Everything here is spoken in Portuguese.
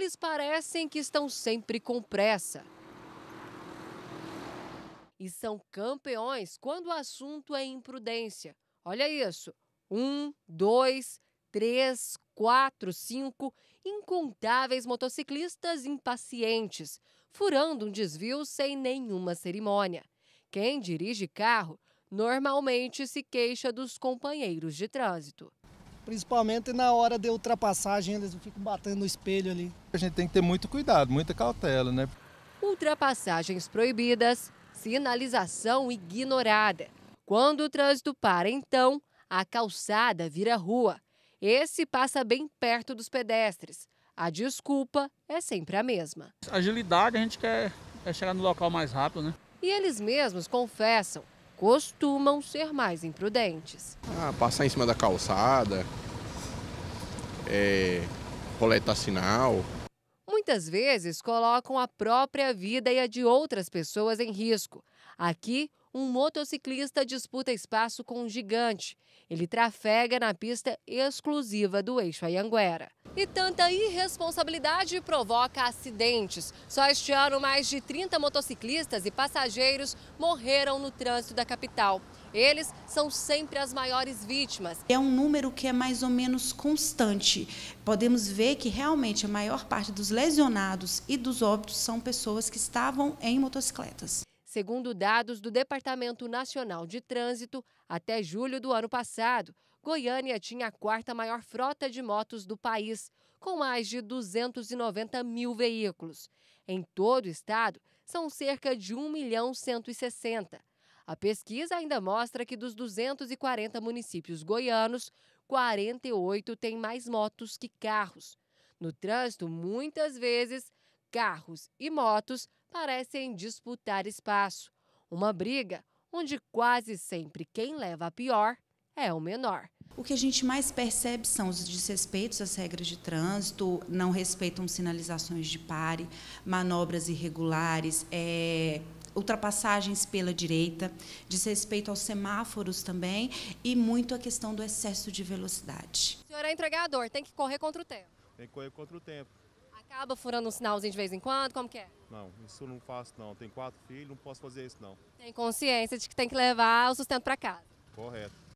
eles parecem que estão sempre com pressa. E são campeões quando o assunto é imprudência. Olha isso: um, dois, três, quatro, cinco incontáveis motociclistas impacientes, furando um desvio sem nenhuma cerimônia. Quem dirige carro normalmente se queixa dos companheiros de trânsito. Principalmente na hora de ultrapassagem, eles ficam batendo no espelho ali. A gente tem que ter muito cuidado, muita cautela, né? Ultrapassagens proibidas, sinalização ignorada. Quando o trânsito para, então, a calçada vira rua. Esse passa bem perto dos pedestres. A desculpa é sempre a mesma. Agilidade, a gente quer é chegar no local mais rápido, né? E eles mesmos confessam costumam ser mais imprudentes. Ah, passar em cima da calçada, é, coletar sinal. Muitas vezes colocam a própria vida e a de outras pessoas em risco. Aqui, um motociclista disputa espaço com um gigante. Ele trafega na pista exclusiva do eixo Ayanguera. E tanta irresponsabilidade provoca acidentes. Só este ano, mais de 30 motociclistas e passageiros morreram no trânsito da capital. Eles são sempre as maiores vítimas. É um número que é mais ou menos constante. Podemos ver que realmente a maior parte dos lesionados e dos óbitos são pessoas que estavam em motocicletas. Segundo dados do Departamento Nacional de Trânsito, até julho do ano passado, Goiânia tinha a quarta maior frota de motos do país, com mais de 290 mil veículos. Em todo o estado, são cerca de 1 milhão 160. A pesquisa ainda mostra que dos 240 municípios goianos, 48 têm mais motos que carros. No trânsito, muitas vezes, carros e motos parecem disputar espaço. Uma briga onde quase sempre quem leva a pior é o menor. O que a gente mais percebe são os desrespeitos às regras de trânsito, não respeitam sinalizações de pare, manobras irregulares, é, ultrapassagens pela direita, desrespeito aos semáforos também e muito a questão do excesso de velocidade. O senhor é entregador, tem que correr contra o tempo. Tem que correr contra o tempo. Acaba furando um sinalzinho de vez em quando? Como que é? Não, isso eu não faço não. Tenho quatro filhos, não posso fazer isso não. Tem consciência de que tem que levar o sustento para casa. Correto.